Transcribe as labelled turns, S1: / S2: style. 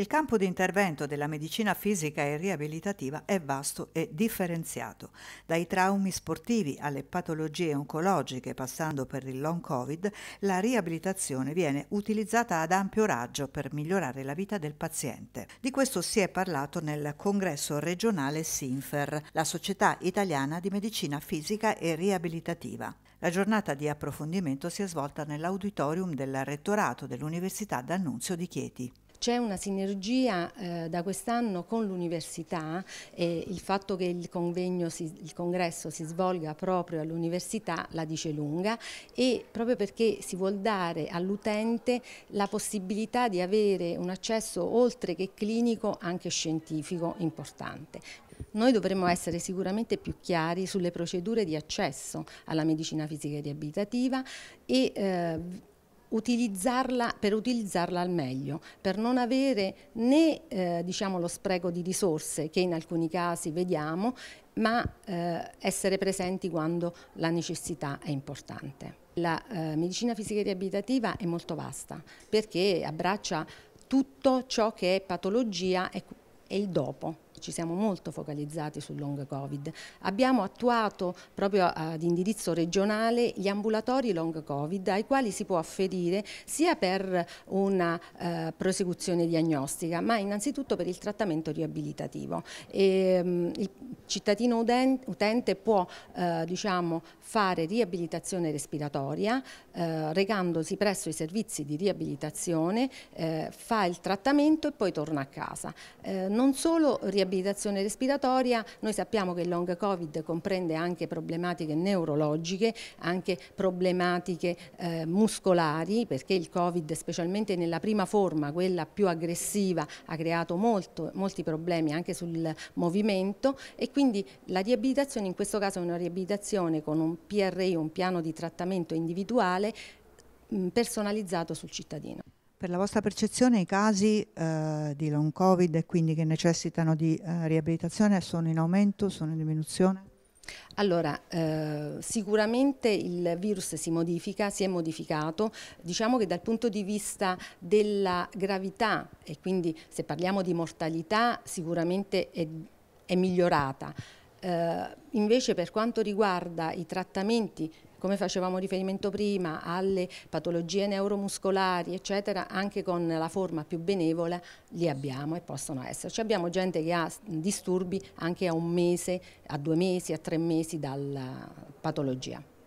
S1: Il campo di intervento della medicina fisica e riabilitativa è vasto e differenziato, dai traumi sportivi alle patologie oncologiche, passando per il long covid, la riabilitazione viene utilizzata ad ampio raggio per migliorare la vita del paziente. Di questo si è parlato nel congresso regionale SINFER, la Società Italiana di Medicina Fisica e Riabilitativa. La giornata di approfondimento si è svolta nell'auditorium del rettorato dell'Università d'Annunzio di Chieti.
S2: C'è una sinergia eh, da quest'anno con l'università e il fatto che il, si, il congresso si svolga proprio all'università la dice lunga e proprio perché si vuol dare all'utente la possibilità di avere un accesso oltre che clinico anche scientifico importante. Noi dovremmo essere sicuramente più chiari sulle procedure di accesso alla medicina fisica e riabilitativa e eh, utilizzarla, per utilizzarla al meglio, per non avere né eh, diciamo, lo spreco di risorse che in alcuni casi vediamo, ma eh, essere presenti quando la necessità è importante. La eh, medicina fisica e riabilitativa è molto vasta perché abbraccia tutto ciò che è patologia e il dopo, ci siamo molto focalizzati sul long covid. Abbiamo attuato proprio ad indirizzo regionale gli ambulatori long covid ai quali si può afferire sia per una eh, prosecuzione diagnostica ma innanzitutto per il trattamento riabilitativo. E, ehm, mh, il cittadino utente può eh, diciamo, fare riabilitazione respiratoria eh, recandosi presso i servizi di riabilitazione, eh, fa il trattamento e poi torna a casa. Eh, non solo riabilitazione riabilitazione respiratoria, noi sappiamo che il long covid comprende anche problematiche neurologiche, anche problematiche eh, muscolari, perché il covid specialmente nella prima forma, quella più aggressiva, ha creato molto, molti problemi anche sul movimento e quindi la riabilitazione in questo caso è una riabilitazione con un PRI, un piano di trattamento individuale mm, personalizzato sul cittadino.
S1: Per la vostra percezione i casi eh, di long covid e quindi che necessitano di eh, riabilitazione sono in aumento, sono in diminuzione?
S2: Allora, eh, sicuramente il virus si modifica, si è modificato, diciamo che dal punto di vista della gravità e quindi se parliamo di mortalità sicuramente è, è migliorata. Eh, invece per quanto riguarda i trattamenti come facevamo riferimento prima alle patologie neuromuscolari eccetera, anche con la forma più benevola li abbiamo e possono esserci. Abbiamo gente che ha disturbi anche a un mese, a due mesi, a tre mesi dalla patologia.